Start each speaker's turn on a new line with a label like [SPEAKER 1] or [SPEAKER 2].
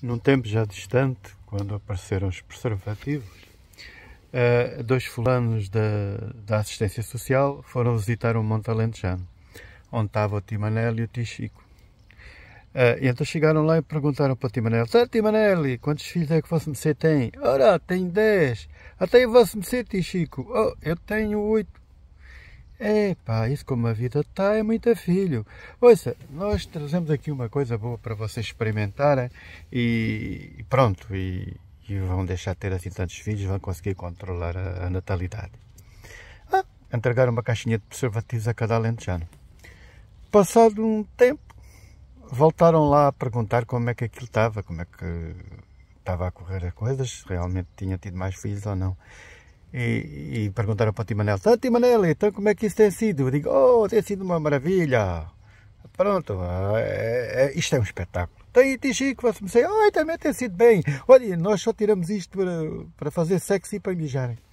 [SPEAKER 1] Num tempo já distante, quando apareceram os preservativos, eh, dois fulanos da, da assistência social foram visitar um monte alentejano, onde estava o Timanelli e o Tichico. Eh, e então chegaram lá e perguntaram para o Timanelli, Tá Timanelli, quantos filhos é que você tem? Ora, tenho dez". Até você, Tio Tichico". Oh, eu tenho oito". Epá, isso como a vida está é muito filho. Ouça, nós trazemos aqui uma coisa boa para vocês experimentarem e, e pronto, e, e, vão deixar de ter assim tantos filhos, vão conseguir controlar a, a natalidade. Ah, entregaram uma caixinha de preservativos a cada alentejano. Passado um tempo, voltaram lá a perguntar como é que aquilo estava, como é que estava a correr as coisas, se realmente tinha tido mais filhos ou não e, e perguntaram para o Timanel, ah, tá, Timanel, então como é que isso tem sido? Eu digo, oh, tem sido uma maravilha. Pronto, é, é, isto é um espetáculo. Tem tá Tijico Tichico, você me dizer, oh, também tem sido bem. Olha, nós só tiramos isto para, para fazer sexo e para mijarem.